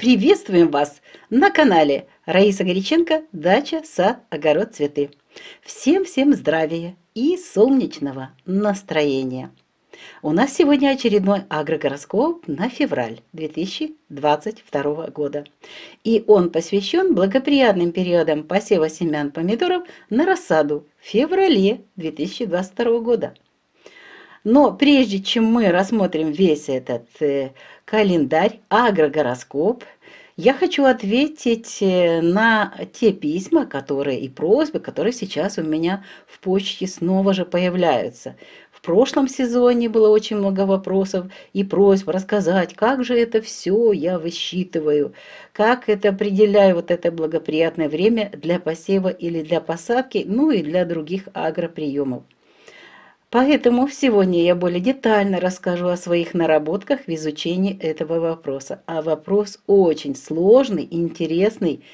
Приветствуем вас на канале Раиса Горяченко «Дача, сад, огород, цветы». Всем-всем здравия и солнечного настроения. У нас сегодня очередной агрогороскоп на февраль 2022 года. И он посвящен благоприятным периодам посева семян помидоров на рассаду в феврале 2022 года. Но прежде чем мы рассмотрим весь этот э, календарь, агрогороскоп. Я хочу ответить э, на те письма, которые и просьбы, которые сейчас у меня в почте снова же появляются. В прошлом сезоне было очень много вопросов и просьб рассказать, как же это все я высчитываю, как это определяю вот это благоприятное время для посева или для посадки, ну и для других агроприемов. Поэтому сегодня я более детально расскажу о своих наработках в изучении этого вопроса. А вопрос очень сложный, интересный.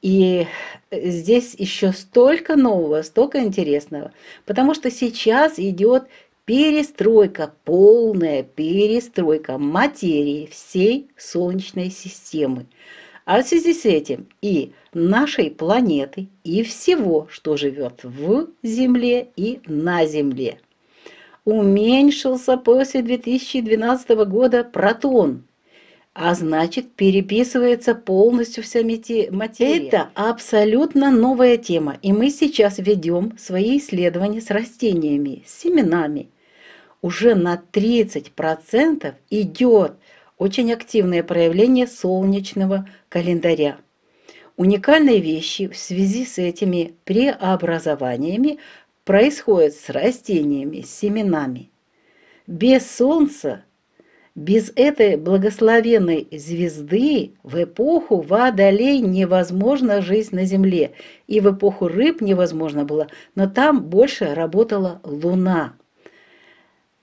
И э, здесь еще столько нового, столько интересного. Потому что сейчас идет перестройка, полная перестройка материи всей Солнечной системы. А в связи с этим и нашей планеты, и всего, что живет в Земле и на Земле уменьшился после 2012 года протон, а значит переписывается полностью вся материя. Это абсолютно новая тема, и мы сейчас ведем свои исследования с растениями, с семенами. Уже на 30% идет очень активное проявление солнечного календаря. Уникальные вещи в связи с этими преобразованиями происходит с растениями, с семенами. Без солнца, без этой благословенной звезды в эпоху водолей невозможна жизнь на Земле, и в эпоху рыб невозможно было, но там больше работала Луна.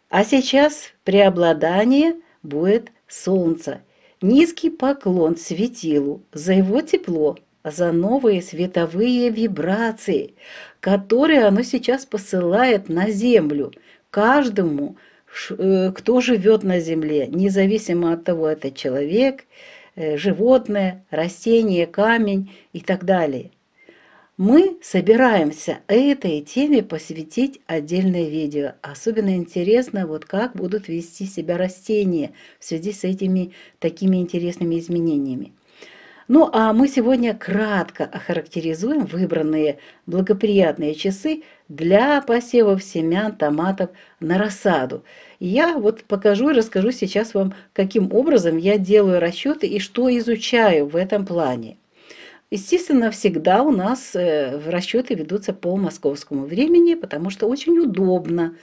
А сейчас преобладание будет Солнце. Низкий поклон светилу за его тепло – за новые световые вибрации, которые оно сейчас посылает на Землю, каждому, э, кто живет на Земле, независимо от того, это человек, э, животное, растение, камень и так далее. Мы собираемся этой теме посвятить отдельное видео. Особенно интересно, вот как будут вести себя растения в связи с этими такими интересными изменениями. Ну а мы сегодня кратко охарактеризуем выбранные благоприятные часы для посевов семян, томатов на рассаду. Я вот покажу и расскажу сейчас вам, каким образом я делаю расчеты и что изучаю в этом плане. Естественно, всегда у нас э, расчеты ведутся по московскому времени, потому что очень удобно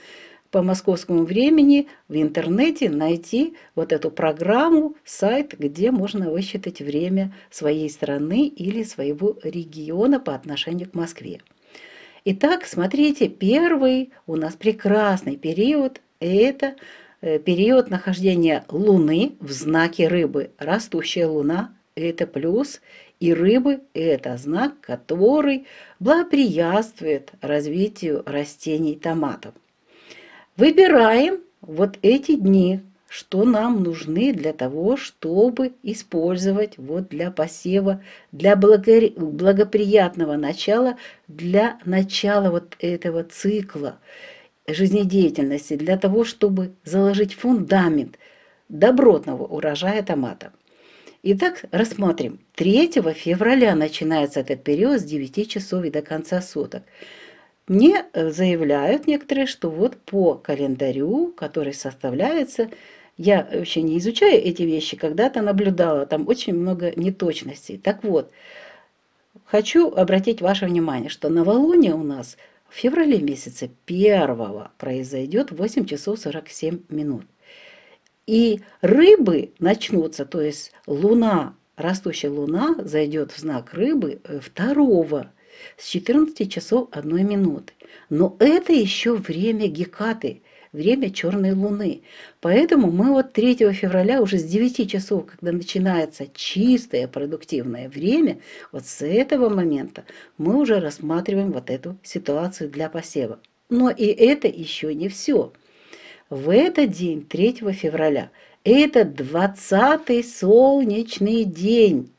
по московскому времени в интернете найти вот эту программу, сайт, где можно высчитать время своей страны или своего региона по отношению к Москве. Итак, смотрите, первый у нас прекрасный период – это э, период нахождения Луны в знаке рыбы. Растущая Луна – это плюс, и рыбы – это знак, который благоприятствует развитию растений томатов. Выбираем вот эти дни, что нам нужны для того, чтобы использовать вот для посева, для благоприятного начала, для начала вот этого цикла жизнедеятельности, для того, чтобы заложить фундамент добротного урожая томата. Итак, рассмотрим. 3 февраля начинается этот период с 9 часов и до конца суток. Мне э, заявляют некоторые, что вот по календарю, который составляется, я вообще не изучаю эти вещи, когда-то наблюдала, там очень много неточностей. Так вот, хочу обратить ваше внимание, что новолуние у нас в феврале месяце первого произойдет 8 часов 47 минут. И рыбы начнутся, то есть луна, растущая луна зайдет в знак рыбы 2 э, с 14 часов 1 минуты. Но это еще время Гекаты, время черной луны. Поэтому мы вот 3 февраля уже с 9 часов, когда начинается чистое продуктивное время, вот с этого момента мы уже рассматриваем вот эту ситуацию для посева. Но и это еще не все. В этот день, 3 февраля, это 20 солнечный день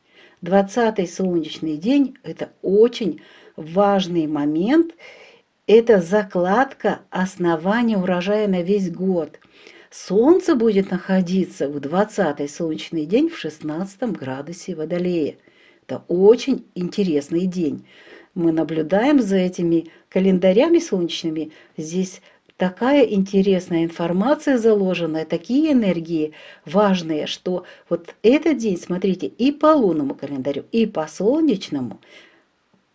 20 солнечный день – это очень важный момент. Это закладка основания урожая на весь год. Солнце будет находиться в 20 солнечный день в 16 градусе Водолея. Это очень интересный день. Мы наблюдаем за этими календарями солнечными. Здесь такая интересная информация заложенная, такие энергии важные, что вот этот день, смотрите, и по лунному календарю, и по солнечному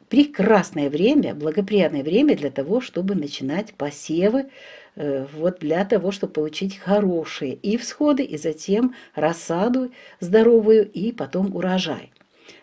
прекрасное время, благоприятное время для того, чтобы начинать посевы, э, вот для того, чтобы получить хорошие и всходы, и затем рассаду здоровую, и потом урожай.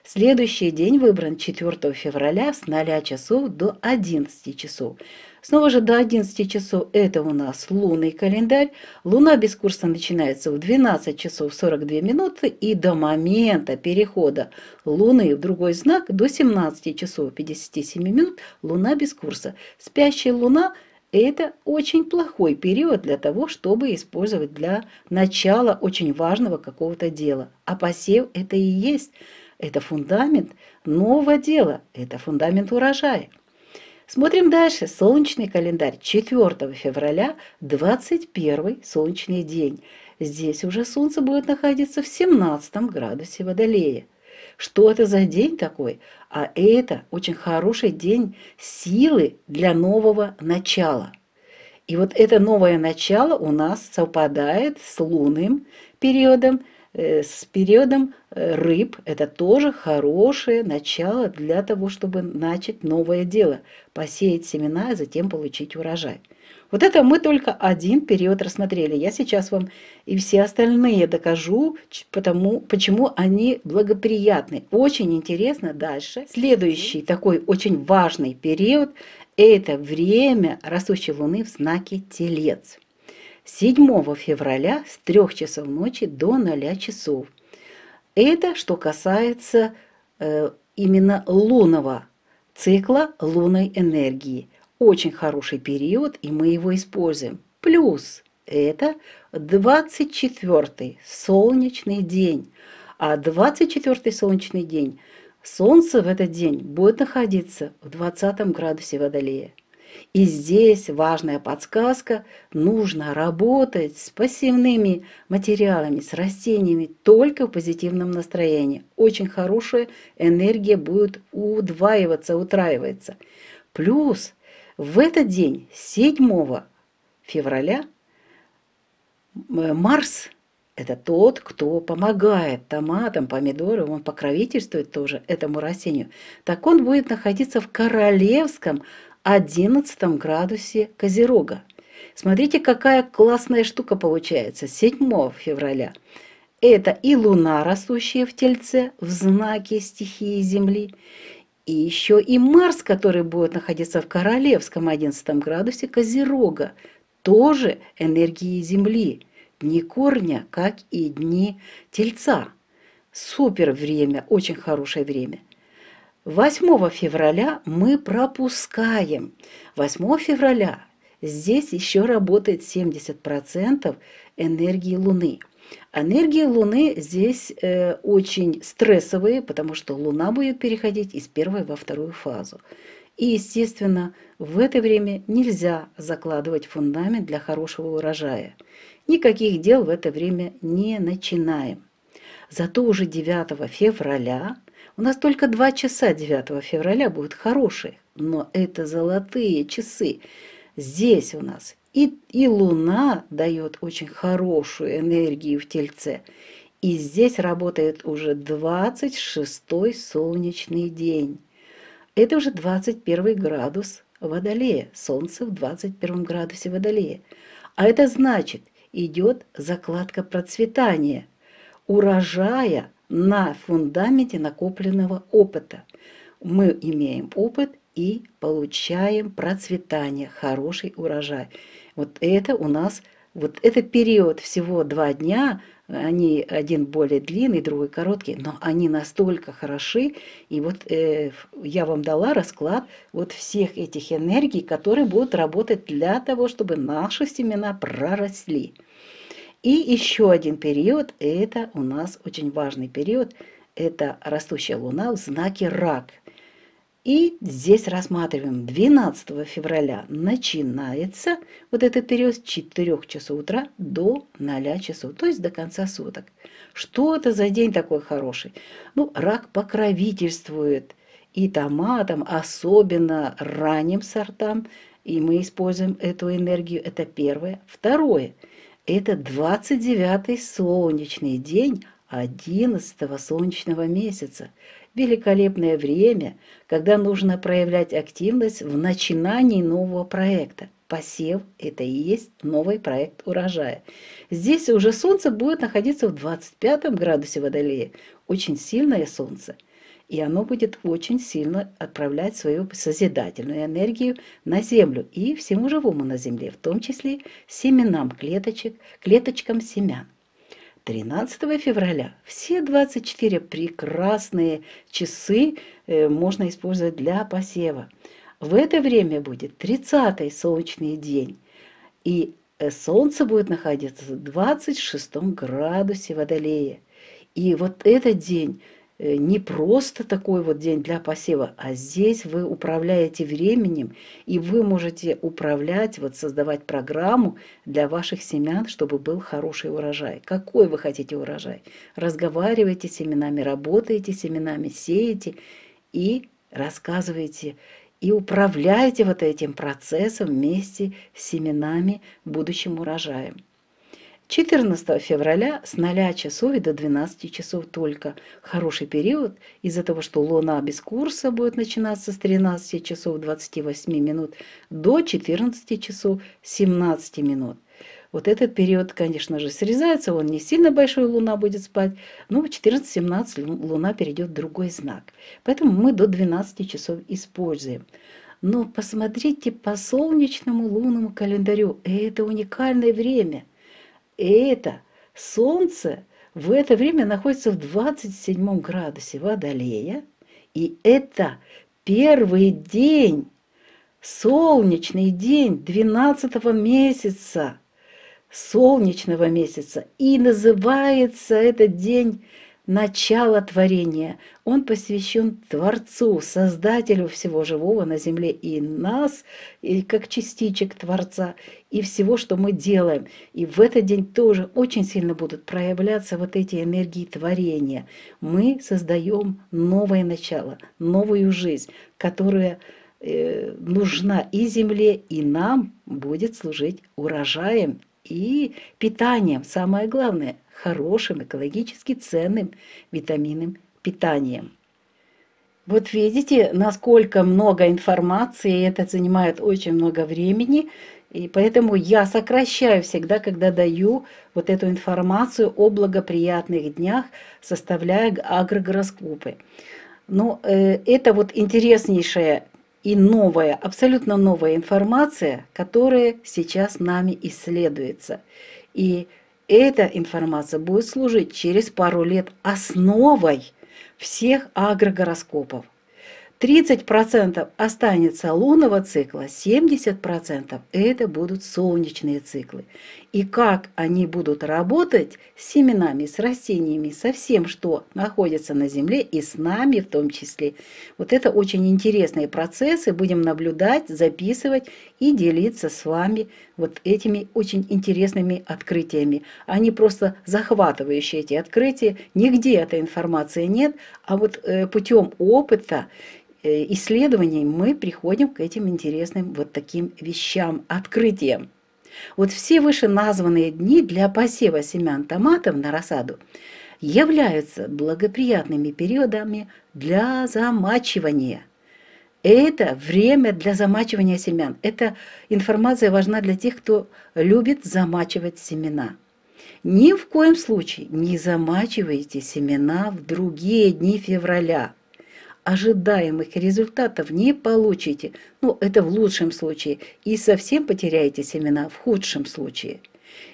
Следующий день выбран 4 февраля с 0 часов до 11 часов. Снова же до 11 часов это у нас лунный календарь. Луна без курса начинается в 12 часов 42 минуты и до момента перехода Луны в другой знак до 17 часов 57 минут Луна без курса. Спящая Луна – это очень плохой период для того, чтобы использовать для начала очень важного какого-то дела. А посев – это и есть, это фундамент нового дела, это фундамент урожая. Смотрим дальше. Солнечный календарь. 4 февраля 21 солнечный день. Здесь уже Солнце будет находиться в 17 градусе Водолея. Что это за день такой? А это очень хороший день силы для нового начала. И вот это новое начало у нас совпадает с лунным периодом – Э, с периодом э, рыб это тоже хорошее начало для того, чтобы начать новое дело, посеять семена, а затем получить урожай. Вот это мы только один период рассмотрели. Я сейчас вам и все остальные докажу, потому, почему они благоприятны. Очень интересно дальше. Следующий такой очень важный период – это время растущей луны в знаке Телец. 7 февраля с 3 часов ночи до 0 часов. Это что касается э, именно лунного цикла лунной энергии. Очень хороший период, и мы его используем. Плюс это 24 солнечный день. А 24 солнечный день, Солнце в этот день будет находиться в 20 градусе Водолея. И здесь важная подсказка – нужно работать с пассивными материалами, с растениями только в позитивном настроении. Очень хорошая энергия будет удваиваться, утраиваться. Плюс в этот день, 7 февраля, э, Марс – это тот, кто помогает томатам, помидорам, он покровительствует тоже этому растению. Так он будет находиться в королевском 11 градусе Козерога. Смотрите, какая классная штука получается 7 февраля. Это и луна, растущая в Тельце, в знаке стихии Земли, и еще и Марс, который будет находиться в Королевском 11 градусе Козерога, тоже энергии Земли, дни корня, как и дни Тельца. Супер время, очень хорошее время. 8 февраля мы пропускаем. 8 февраля здесь еще работает 70% энергии Луны. Энергии Луны здесь э, очень стрессовые, потому что Луна будет переходить из первой во вторую фазу. И, естественно, в это время нельзя закладывать фундамент для хорошего урожая. Никаких дел в это время не начинаем. Зато уже 9 февраля у нас только два часа 9 февраля будут хорошие, но это золотые часы. Здесь у нас и, и Луна дает очень хорошую энергию в Тельце. И здесь работает уже 26-й солнечный день. Это уже 21 градус Водолея, Солнце в 21 градусе Водолея. А это значит, идет закладка процветания, урожая – на фундаменте накопленного опыта. Мы имеем опыт и получаем процветание, хороший урожай. Вот это у нас, вот это период всего два дня, они один более длинный, другой короткий, но они настолько хороши. И вот э, я вам дала расклад вот всех этих энергий, которые будут работать для того, чтобы наши семена проросли. И еще один период, и это у нас очень важный период, это растущая луна в знаке рак. И здесь рассматриваем 12 февраля начинается вот этот период с 4 часов утра до 0 часов, то есть до конца суток. Что это за день такой хороший? Ну, рак покровительствует и томатам, особенно ранним сортам, и мы используем эту энергию, это первое. Второе – это 29-й солнечный день 11-го солнечного месяца. Великолепное время, когда нужно проявлять активность в начинании нового проекта. Посев – это и есть новый проект урожая. Здесь уже солнце будет находиться в 25 градусе Водолея. Очень сильное солнце – и оно будет очень сильно отправлять свою созидательную энергию на землю и всему живому на земле, в том числе семенам клеточек, клеточкам семян. 13 февраля все 24 прекрасные часы э, можно использовать для посева. В это время будет 30-й солнечный день, и э, солнце будет находиться в 26 градусе Водолея. И вот этот день Э, не просто такой вот день для посева, а здесь вы управляете временем, и вы можете управлять, вот создавать программу для ваших семян, чтобы был хороший урожай. Какой вы хотите урожай? Разговаривайте с семенами, работаете с семенами, сеете и рассказывайте и управляете вот этим процессом вместе с семенами будущим урожаем. 14 февраля с 0 часов и до 12 часов только. Хороший период из-за того, что луна без курса будет начинаться с 13 часов 28 минут до 14 часов 17 минут. Вот этот период, конечно же, срезается, он не сильно большой, Луна будет спать, но в 14-17 Луна перейдет в другой знак. Поэтому мы до 12 часов используем. Но посмотрите по солнечному лунному календарю, это уникальное время – это Солнце в это время находится в 27 градусе Водолея, и это первый день, солнечный день 12 месяца, солнечного месяца, и называется этот день начало творения. Он посвящен Творцу, Создателю всего живого на земле и нас, и как частичек Творца, и всего, что мы делаем. И в этот день тоже очень сильно будут проявляться вот эти энергии творения. Мы создаем новое начало, новую жизнь, которая э, нужна и земле, и нам будет служить урожаем и питанием, самое главное, хорошим, экологически ценным витаминным питанием. Вот видите, насколько много информации, это занимает очень много времени, и поэтому я сокращаю всегда, когда даю вот эту информацию о благоприятных днях, составляя агрогороскопы. Но э, это вот интереснейшая и новая, абсолютно новая информация, которая сейчас нами исследуется. И эта информация будет служить через пару лет основой всех агрогороскопов. 30% останется лунного цикла, 70% это будут солнечные циклы и как они будут работать с семенами, с растениями, со всем, что находится на земле и с нами в том числе. Вот это очень интересные процессы, будем наблюдать, записывать и делиться с вами вот этими очень интересными открытиями. Они просто захватывающие эти открытия, нигде этой информации нет, а вот э, путем опыта э, исследований мы приходим к этим интересным вот таким вещам, открытиям. Вот все вышеназванные дни для посева семян томатов на рассаду являются благоприятными периодами для замачивания. Это время для замачивания семян. Эта информация важна для тех, кто любит замачивать семена. Ни в коем случае не замачивайте семена в другие дни февраля – ожидаемых результатов не получите, ну это в лучшем случае, и совсем потеряете семена в худшем случае.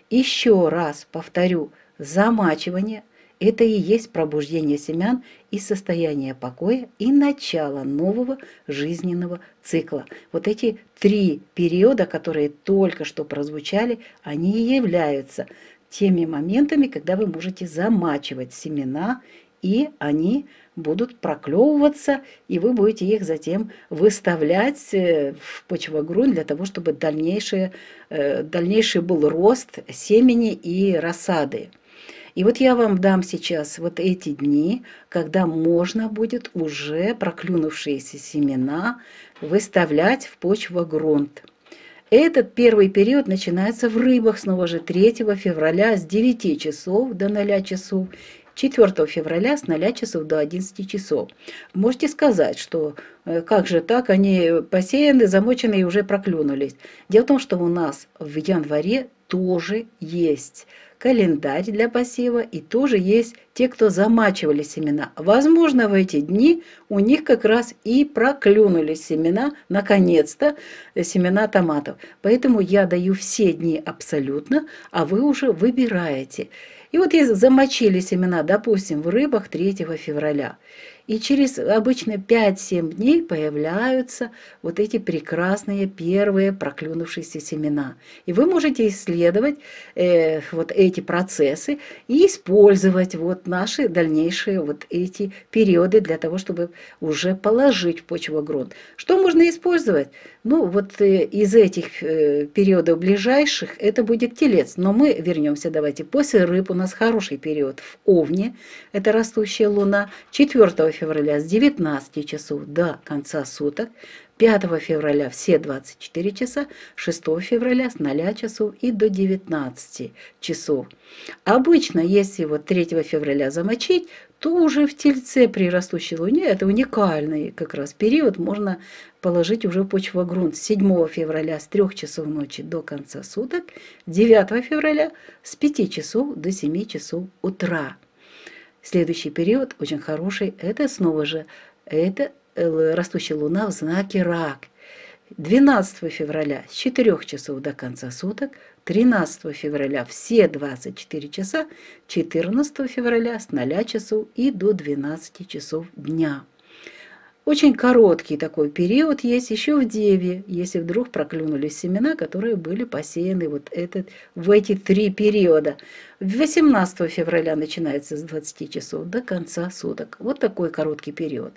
Еще раз повторю, замачивание – это и есть пробуждение семян из состояния покоя и начало нового жизненного цикла. Вот эти три периода, которые только что прозвучали, они и являются теми моментами, когда вы можете замачивать семена и они будут проклевываться, и вы будете их затем выставлять э, в почвогрунь для того, чтобы дальнейший, э, дальнейший был рост семени и рассады. И вот я вам дам сейчас вот эти дни, когда можно будет уже проклюнувшиеся семена выставлять в почвогрунт. Этот первый период начинается в рыбах снова же 3 февраля с 9 часов до 0 часов 4 февраля с 0 часов до 11 часов. Можете сказать, что э, как же так, они посеяны, замочены и уже проклюнулись. Дело в том, что у нас в январе тоже есть календарь для посева, и тоже есть те, кто замачивали семена. Возможно, в эти дни у них как раз и проклюнулись семена, наконец-то, семена томатов. Поэтому я даю все дни абсолютно, а вы уже выбираете. И вот если замочили семена, допустим, в рыбах 3 февраля, и через обычно 5-7 дней появляются вот эти прекрасные первые проклюнувшиеся семена. И вы можете исследовать э, вот эти процессы и использовать вот наши дальнейшие вот эти периоды для того, чтобы уже положить в почву грунт. Что можно использовать? Ну, вот э, из этих э, периодов ближайших это будет телец. Но мы вернемся, давайте, после рыб у нас хороший период в Овне, это растущая луна, 4 февраля с 19 часов до конца суток, 5 февраля все 24 часа, 6 февраля с 0 часов и до 19 часов. Обычно, если вот 3 февраля замочить, то уже в тельце при растущей луне, это уникальный как раз период, можно положить уже почву грунт с 7 февраля с 3 часов ночи до конца суток, 9 февраля с 5 часов до 7 часов утра. Следующий период очень хороший, это снова же, это э, растущая луна в знаке рак – 12 февраля с 4 часов до конца суток, 13 февраля все 24 часа, 14 февраля с 0 часов и до 12 часов дня. Очень короткий такой период есть еще в Деве, если вдруг проклюнулись семена, которые были посеяны вот этот, в эти три периода. 18 февраля начинается с 20 часов до конца суток. Вот такой короткий период.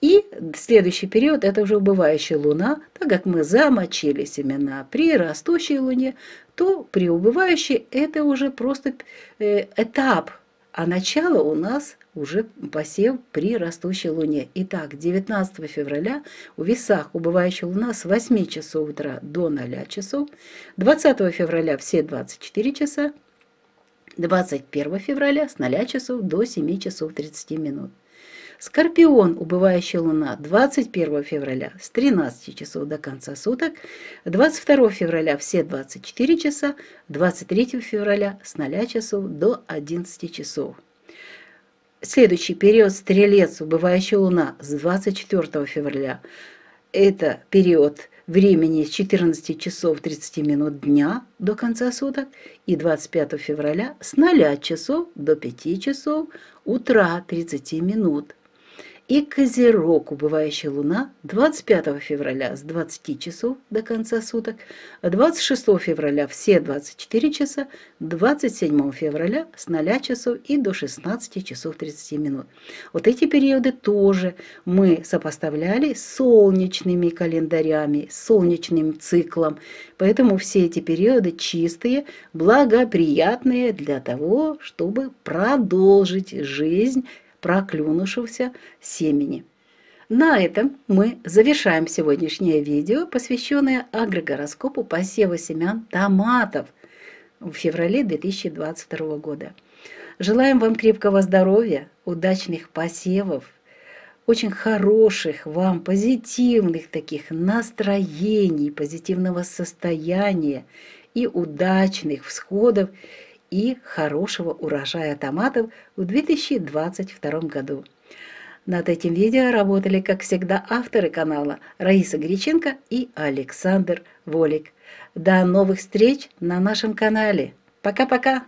И следующий период – это уже убывающая луна, так как мы замочили семена при растущей луне, то при убывающей – это уже просто э, этап, а начало у нас уже посев при растущей луне. Итак, 19 февраля у весах убывающая луна с 8 часов утра до 0 часов, 20 февраля все 24 часа, 21 февраля с 0 часов до 7 часов 30 минут. Скорпион, убывающая луна, 21 февраля с 13 часов до конца суток, 22 февраля все 24 часа, 23 февраля с 0 часов до 11 часов. Следующий период Стрелец, убывающая луна с 24 февраля. Это период времени с 14 часов 30 минут дня до конца суток и 25 февраля с 0 часов до 5 часов утра 30 минут и Козерог, убывающая луна 25 февраля с 20 часов до конца суток, 26 февраля все 24 часа, 27 февраля с 0 часов и до 16 часов 30 минут. Вот эти периоды тоже мы сопоставляли с солнечными календарями, с солнечным циклом, поэтому все эти периоды чистые, благоприятные для того, чтобы продолжить жизнь проклюнувшегося семени. На этом мы завершаем сегодняшнее видео, посвященное агрогороскопу посева семян томатов в феврале 2022 года. Желаем вам крепкого здоровья, удачных посевов, очень хороших вам, позитивных таких настроений, позитивного состояния и удачных всходов и хорошего урожая томатов в 2022 году. Над этим видео работали, как всегда, авторы канала Раиса Гриченко и Александр Волик. До новых встреч на нашем канале. Пока-пока!